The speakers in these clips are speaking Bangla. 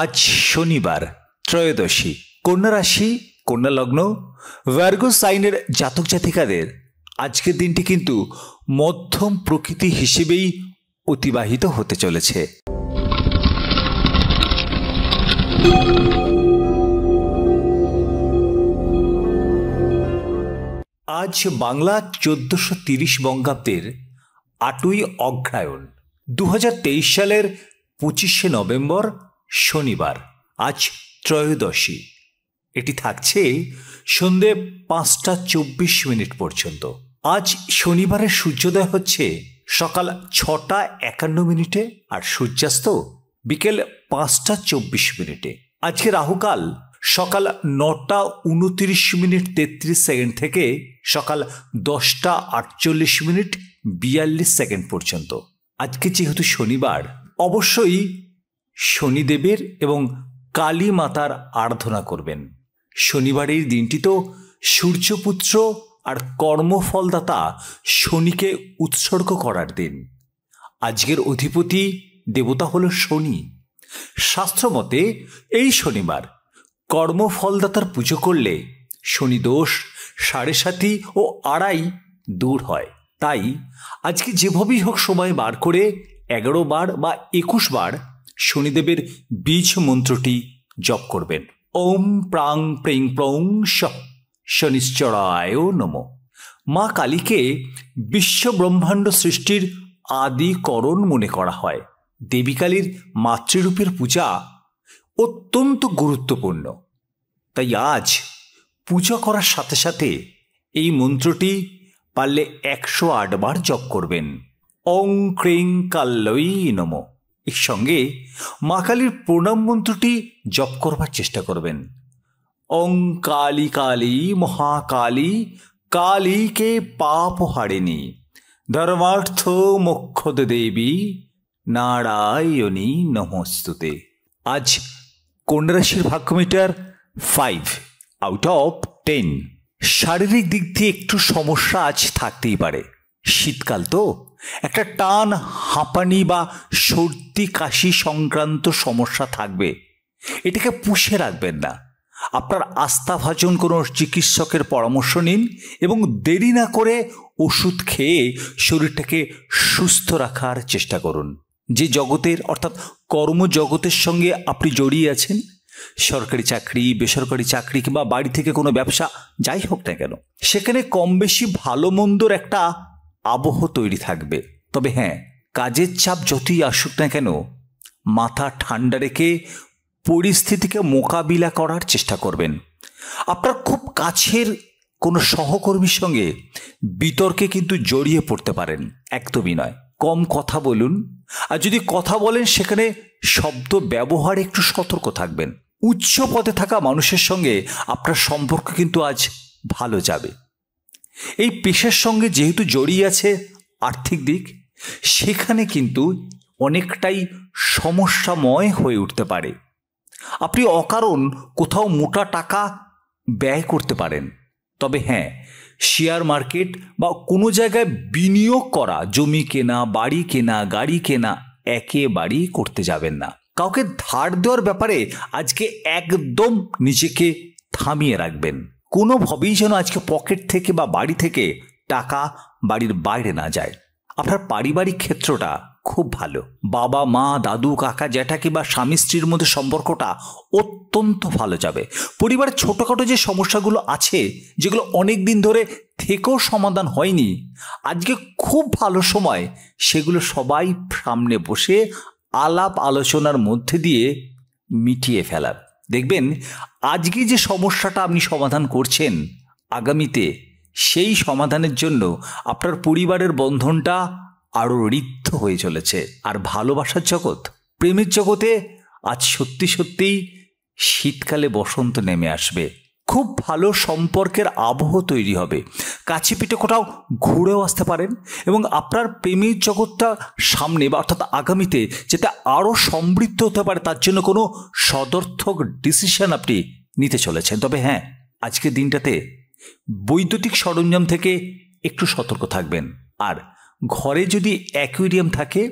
আজ শনিবার ত্রয়োদশী কন্যা রাশি কন্যা লগ্ন ভার্গো সাইনের জাতক জাতিকাদের আজকের দিনটি কিন্তু মধ্যম প্রকৃতি হিসেবেই অতিবাহিত হতে চলেছে আজ বাংলা চোদ্দশো তিরিশ বঙ্গাব্দের আটই অগ্রায়ণ দু সালের পঁচিশে নভেম্বর শনিবার আজ ত্রয়োদশী এটি থাকছে সন্ধে পাঁচটা চব্বিশ মিনিট পর্যন্ত আজ শনিবারের সূর্যোদয় হচ্ছে সকাল ছটা একান্ন মিনিটে আর সূর্যাস্ত বিকেল পাঁচটা চব্বিশ মিনিটে আজকে রাহুকাল সকাল নটা উনত্রিশ মিনিট তেত্রিশ সেকেন্ড থেকে সকাল দশটা আটচল্লিশ মিনিট বিয়াল্লিশ সেকেন্ড পর্যন্ত আজকে যেহেতু শনিবার অবশ্যই শনিদেবের এবং কালী মাতার আরাধনা করবেন শনিবারের দিনটি তো সূর্যপুত্র আর কর্মফলদাতা শনিকে উৎসর্গ করার দিন আজকের অধিপতি দেবতা হল শনি শাস্ত্রমতে এই শনিবার কর্মফলদাতার পুজো করলে শনি দোষ সাড়ে সাতি ও আড়াই দূর হয় তাই আজকে যেভাবেই হোক সময় বার করে এগারো বার বা একুশ বার শনিদেবের বীজ মন্ত্রটি জপ করবেন ওম প্রাং প্রিং প্রং শনিশ্চরায় নম মা কালীকে বিশ্ব ব্রহ্মাণ্ড সৃষ্টির আদিকরণ মনে করা হয় দেবীকালীর মাতৃরূপের পূজা অত্যন্ত গুরুত্বপূর্ণ তাই আজ পূজা করার সাথে সাথে এই মন্ত্রটি পারলে একশো আটবার জপ করবেন অং ক্রিং কাল্লই নমঃ এর সঙ্গে মা কালীর প্রণাম মন্ত্রটি জপ করবার চেষ্টা করবেন অং কালী কালী মহাকালী কালীকে পাপ হারেনি ধর্মার্থ মোক্ষদ দেবী নারায়ণী নমস্তুতে আজ রাশির ভাগ্যমিটার ফাইভ আউট অফ টেন শারীরিক দিক দিয়ে একটু সমস্যা আজ থাকতেই পারে শীতকাল তো একটা টান হাঁপানি বা সর্দি কাশি সংক্রান্ত সমস্যা থাকবে এটাকে পুষে রাখবেন না আপনার আস্থাভাজন কোনো চিকিৎসকের পরামর্শ নিন এবং দেরি না করে ওষুধ খেয়ে শরীরটাকে সুস্থ রাখার চেষ্টা করুন যে জগতের অর্থাৎ কর্মজগতের সঙ্গে আপনি জড়িয়ে আছেন সরকারি চাকরি বেসরকারি চাকরি কিংবা বাড়ি থেকে কোনো ব্যবসা যাই হোক না কেন সেখানে কম বেশি ভালো মন্দর একটা আবহ তৈরি থাকবে তবে হ্যাঁ কাজের চাপ যতই আসুক না কেন মাথা ঠান্ডা রেখে পরিস্থিতিকে মোকাবিলা করার চেষ্টা করবেন আপনার খুব কাছের কোনো সহকর্মীর সঙ্গে বিতর্কে কিন্তু জড়িয়ে পড়তে পারেন একদমই নয় কম কথা বলুন আর যদি কথা বলেন সেখানে শব্দ ব্যবহার একটু সতর্ক থাকবেন উচ্চ পদে থাকা মানুষের সঙ্গে আপনার সম্পর্ক কিন্তু আজ ভালো যাবে এই পেশার সঙ্গে যেহেতু জড়িয়ে আছে আর্থিক দিক সেখানে কিন্তু অনেকটাই সমস্যাময় হয়ে উঠতে পারে আপনি অকারণ কোথাও মোটা টাকা ব্যয় করতে পারেন তবে হ্যাঁ শেয়ার মার্কেট বা কোনো জায়গায় বিনিয়োগ করা জমি কেনা বাড়ি কেনা গাড়ি কেনা একেবারেই করতে যাবেন না কাউকে ধার দেওয়ার ব্যাপারে আজকে একদম নিজেকে থামিয়ে রাখবেন কোনোভাবেই যেন আজকে পকেট থেকে বা বাড়ি থেকে টাকা বাড়ির বাইরে না যায় আপনার পারিবারিক ক্ষেত্রটা খুব ভালো বাবা মা দাদু কাকা জ্যাঠা কিংবা স্বামী স্ত্রীর মধ্যে সম্পর্কটা অত্যন্ত ভালো যাবে পরিবারের ছোটোখাটো যে সমস্যাগুলো আছে যেগুলো অনেক দিন ধরে থেকেও সমাধান হয়নি আজকে খুব ভালো সময় সেগুলো সবাই সামনে বসে আলাপ আলোচনার মধ্যে দিয়ে মিটিয়ে ফেলার দেখবেন আজকে যে সমস্যাটা আপনি সমাধান করছেন আগামীতে সেই সমাধানের জন্য আপনার পরিবারের বন্ধনটা আরও রিদ্ধ হয়ে চলেছে আর ভালোবাসার জগৎ প্রেমের জগতে আজ সত্যি সত্যিই শীতকালে বসন্ত নেমে আসবে খুব ভালো সম্পর্কের আবহ তৈরি হবে কাছে পিঠে কোথাও ঘুরেও আসতে পারেন এবং আপনার প্রেমের জগৎটা সামনে বা অর্থাৎ আগামীতে যেটা আরও সমৃদ্ধ হতে পারে তার জন্য কোনো সদর্থক ডিসিশন আপনি নিতে চলেছেন তবে হ্যাঁ আজকের দিনটাতে বৈদ্যুতিক সরঞ্জাম থেকে একটু সতর্ক থাকবেন আর ঘরে যদি অ্যাকুইরিয়াম থাকে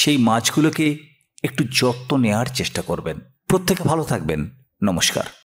সেই মাছগুলোকে একটু যত্ন নেওয়ার চেষ্টা করবেন প্রত্যেকে ভালো থাকবেন নমস্কার